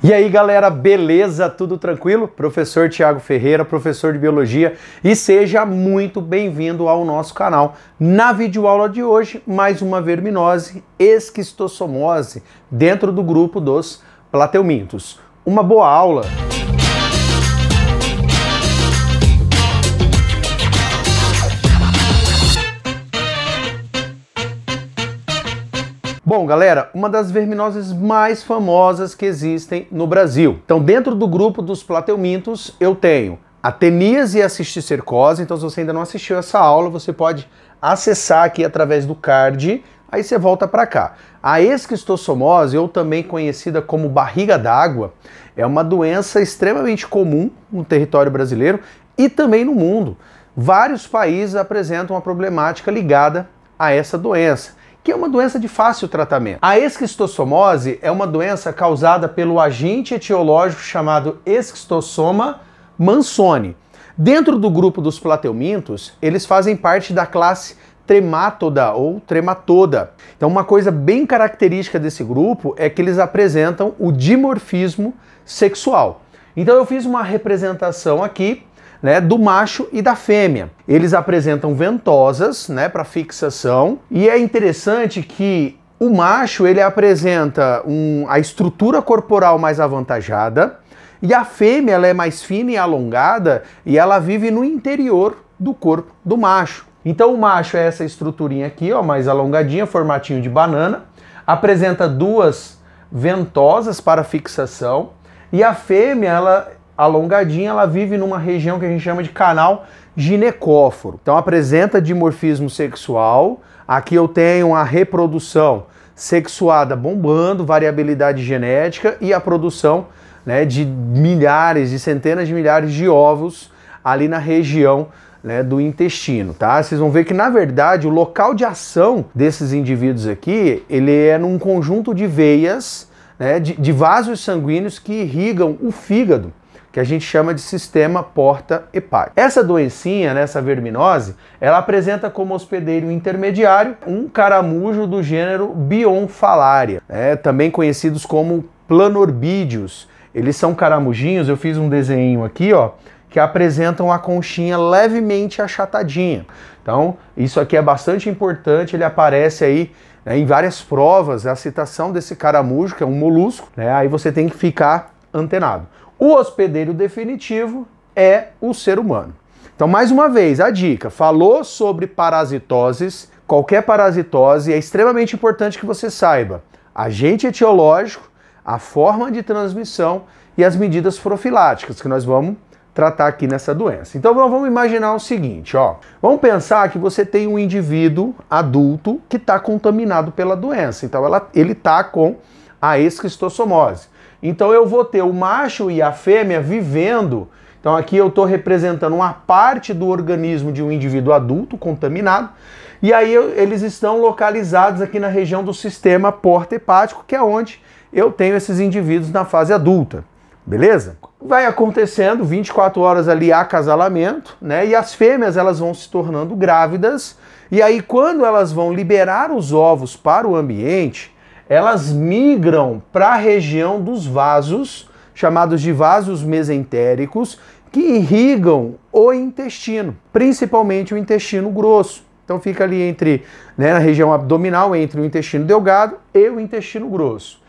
E aí, galera, beleza? Tudo tranquilo? Professor Tiago Ferreira, professor de biologia, e seja muito bem-vindo ao nosso canal. Na videoaula de hoje, mais uma verminose, esquistossomose, dentro do grupo dos plateumintos. Uma boa aula! Bom, galera, uma das verminoses mais famosas que existem no Brasil. Então, dentro do grupo dos plateumintos, eu tenho a teníase e a cisticercose. Então, se você ainda não assistiu essa aula, você pode acessar aqui através do card. Aí você volta para cá. A esquistossomose, ou também conhecida como barriga d'água, é uma doença extremamente comum no território brasileiro e também no mundo. Vários países apresentam uma problemática ligada a essa doença que é uma doença de fácil tratamento. A esquistossomose é uma doença causada pelo agente etiológico chamado esquistossoma mansone. Dentro do grupo dos plateumintos, eles fazem parte da classe trematoda ou trematoda. Então, uma coisa bem característica desse grupo é que eles apresentam o dimorfismo sexual. Então, eu fiz uma representação aqui né, do macho e da fêmea. Eles apresentam ventosas né, para fixação e é interessante que o macho ele apresenta um, a estrutura corporal mais avantajada e a fêmea ela é mais fina e alongada e ela vive no interior do corpo do macho. Então o macho é essa estruturinha aqui, ó, mais alongadinha, formatinho de banana, apresenta duas ventosas para fixação e a fêmea ela alongadinha, ela vive numa região que a gente chama de canal ginecóforo. Então apresenta dimorfismo sexual. Aqui eu tenho a reprodução sexuada bombando, variabilidade genética e a produção né, de milhares, de centenas de milhares de ovos ali na região né, do intestino, tá? Vocês vão ver que na verdade o local de ação desses indivíduos aqui ele é num conjunto de veias, né, de, de vasos sanguíneos que irrigam o fígado que a gente chama de sistema porta hepática. Essa doencinha, né, essa verminose, ela apresenta como hospedeiro intermediário um caramujo do gênero Bionfalaria, né, também conhecidos como planorbídeos. Eles são caramujinhos, eu fiz um desenho aqui, ó, que apresentam a conchinha levemente achatadinha. Então, isso aqui é bastante importante, ele aparece aí né, em várias provas, a citação desse caramujo, que é um molusco, né, aí você tem que ficar antenado. O hospedeiro definitivo é o ser humano. Então, mais uma vez, a dica: falou sobre parasitoses, qualquer parasitose, é extremamente importante que você saiba. Agente etiológico, a forma de transmissão e as medidas profiláticas que nós vamos tratar aqui nessa doença. Então vamos imaginar o seguinte, ó. Vamos pensar que você tem um indivíduo adulto que está contaminado pela doença. Então ela, ele está com a esquistossomose. Então eu vou ter o macho e a fêmea vivendo. Então aqui eu estou representando uma parte do organismo de um indivíduo adulto contaminado. E aí eu, eles estão localizados aqui na região do sistema porta hepático, que é onde eu tenho esses indivíduos na fase adulta. Beleza? Vai acontecendo 24 horas ali acasalamento, né? E as fêmeas elas vão se tornando grávidas. E aí quando elas vão liberar os ovos para o ambiente, elas migram para a região dos vasos, chamados de vasos mesentéricos, que irrigam o intestino, principalmente o intestino grosso. Então fica ali entre, né, na região abdominal, entre o intestino delgado e o intestino grosso.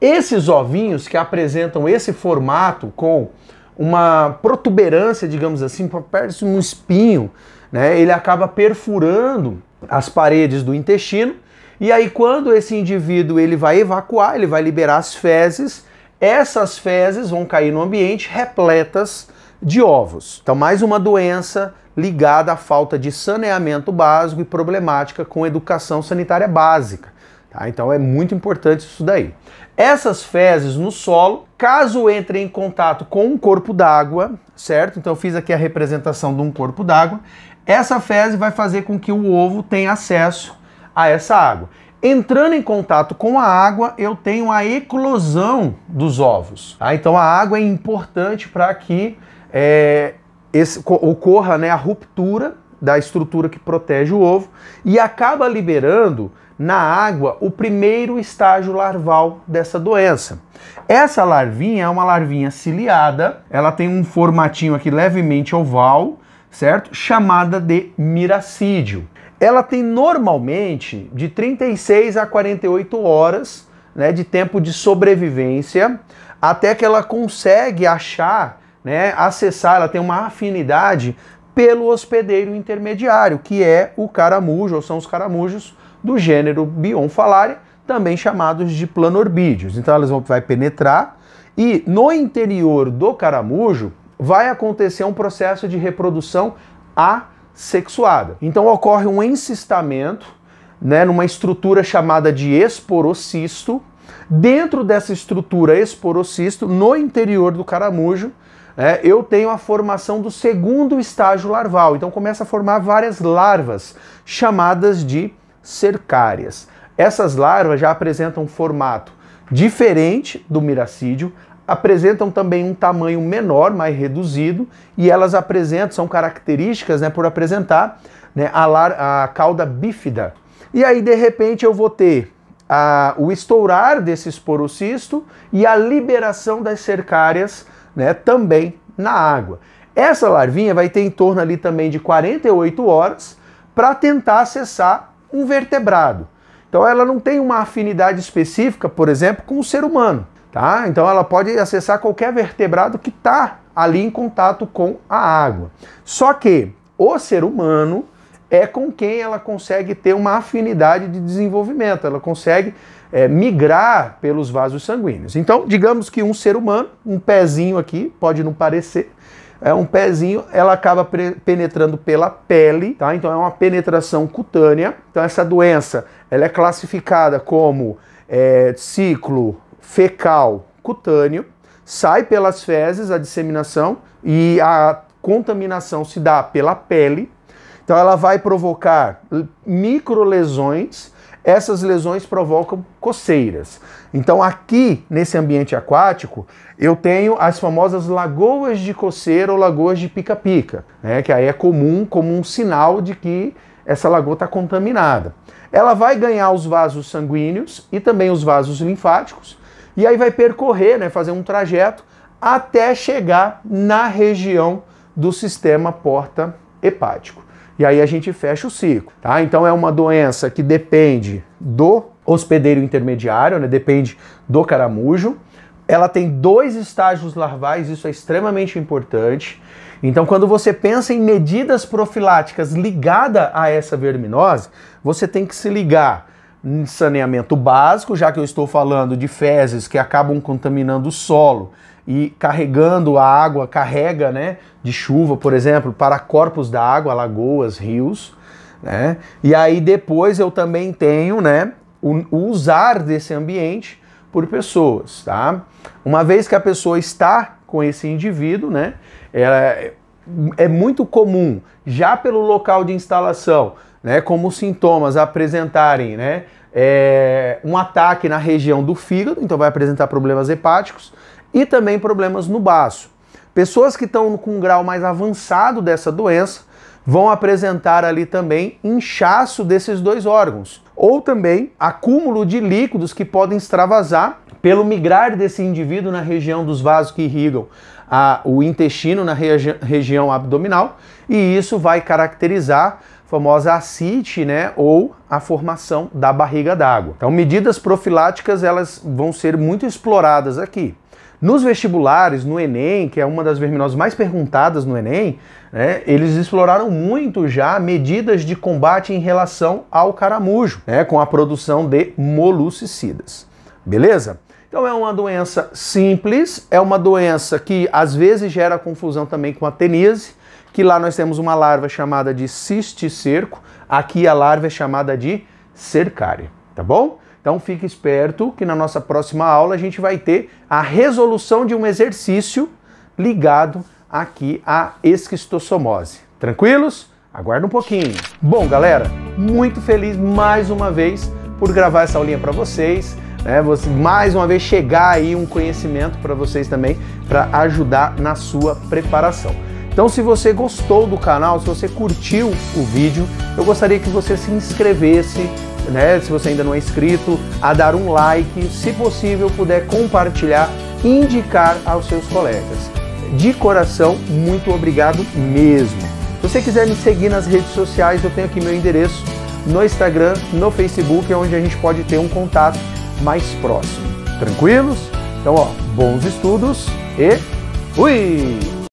Esses ovinhos que apresentam esse formato com uma protuberância, digamos assim, parece um espinho, né, ele acaba perfurando as paredes do intestino e aí quando esse indivíduo ele vai evacuar, ele vai liberar as fezes, essas fezes vão cair no ambiente repletas de ovos. Então mais uma doença ligada à falta de saneamento básico e problemática com educação sanitária básica. Tá? Então é muito importante isso daí. Essas fezes no solo, caso entrem em contato com um corpo d'água, certo? Então eu fiz aqui a representação de um corpo d'água. Essa fezes vai fazer com que o ovo tenha acesso a essa água. Entrando em contato com a água, eu tenho a eclosão dos ovos. Tá? Então a água é importante para que é, esse, ocorra né, a ruptura da estrutura que protege o ovo e acaba liberando na água o primeiro estágio larval dessa doença. Essa larvinha é uma larvinha ciliada, ela tem um formatinho aqui levemente oval, certo? Chamada de miracídio ela tem normalmente de 36 a 48 horas né, de tempo de sobrevivência até que ela consegue achar, né, acessar, ela tem uma afinidade pelo hospedeiro intermediário, que é o caramujo, ou são os caramujos do gênero Bionfalaria, também chamados de planorbídeos. Então elas vão vai penetrar e no interior do caramujo vai acontecer um processo de reprodução a sexuada. Então ocorre um encistamento, né, numa estrutura chamada de esporocisto. Dentro dessa estrutura esporocisto, no interior do caramujo, é, eu tenho a formação do segundo estágio larval. Então começa a formar várias larvas, chamadas de cercárias. Essas larvas já apresentam um formato diferente do miracídio, apresentam também um tamanho menor, mais reduzido, e elas apresentam, são características né, por apresentar né, a, lar, a cauda bífida. E aí, de repente, eu vou ter a, o estourar desse esporocisto e a liberação das cercárias né, também na água. Essa larvinha vai ter em torno ali também de 48 horas para tentar acessar um vertebrado. Então ela não tem uma afinidade específica, por exemplo, com o ser humano. Tá? Então ela pode acessar qualquer vertebrado que está ali em contato com a água. Só que o ser humano é com quem ela consegue ter uma afinidade de desenvolvimento, ela consegue é, migrar pelos vasos sanguíneos. Então, digamos que um ser humano, um pezinho aqui, pode não parecer, é um pezinho, ela acaba penetrando pela pele, tá? Então é uma penetração cutânea. Então essa doença, ela é classificada como é, ciclo fecal cutâneo, sai pelas fezes a disseminação e a contaminação se dá pela pele. Então ela vai provocar microlesões, essas lesões provocam coceiras. Então aqui, nesse ambiente aquático, eu tenho as famosas lagoas de coceira ou lagoas de pica-pica, né? que aí é comum como um sinal de que essa lagoa está contaminada. Ela vai ganhar os vasos sanguíneos e também os vasos linfáticos, e aí vai percorrer, né, fazer um trajeto até chegar na região do sistema porta hepático. E aí a gente fecha o ciclo, tá? Então é uma doença que depende do hospedeiro intermediário, né? Depende do caramujo. Ela tem dois estágios larvais, isso é extremamente importante. Então, quando você pensa em medidas profiláticas ligada a essa verminose, você tem que se ligar um saneamento básico, já que eu estou falando de fezes que acabam contaminando o solo e carregando a água, carrega, né, de chuva, por exemplo, para corpos da água, lagoas, rios, né? E aí depois eu também tenho, né, o usar desse ambiente por pessoas, tá? Uma vez que a pessoa está com esse indivíduo, né, ela é muito comum já pelo local de instalação né, como sintomas apresentarem né, é, um ataque na região do fígado, então vai apresentar problemas hepáticos, e também problemas no baço. Pessoas que estão com um grau mais avançado dessa doença vão apresentar ali também inchaço desses dois órgãos, ou também acúmulo de líquidos que podem extravasar pelo migrar desse indivíduo na região dos vasos que irrigam a, o intestino, na regi região abdominal, e isso vai caracterizar famosa ascite, né, ou a formação da barriga d'água. Então, medidas profiláticas elas vão ser muito exploradas aqui. Nos vestibulares, no Enem, que é uma das verminoses mais perguntadas no Enem, né, eles exploraram muito já medidas de combate em relação ao caramujo, né, com a produção de moluscicidas. Beleza? Então é uma doença simples, é uma doença que às vezes gera confusão também com a tenise, que lá nós temos uma larva chamada de cisticerco, aqui a larva é chamada de cercária, tá bom? Então fique esperto que na nossa próxima aula a gente vai ter a resolução de um exercício ligado aqui à esquistossomose. Tranquilos? Aguarda um pouquinho. Bom, galera, muito feliz mais uma vez por gravar essa aulinha para vocês. Né? Você, mais uma vez chegar aí um conhecimento para vocês também para ajudar na sua preparação. Então se você gostou do canal, se você curtiu o vídeo, eu gostaria que você se inscrevesse, né, se você ainda não é inscrito, a dar um like, se possível puder compartilhar, indicar aos seus colegas. De coração, muito obrigado mesmo. Se você quiser me seguir nas redes sociais, eu tenho aqui meu endereço no Instagram, no Facebook, é onde a gente pode ter um contato mais próximo. Tranquilos? Então, ó, bons estudos e fui!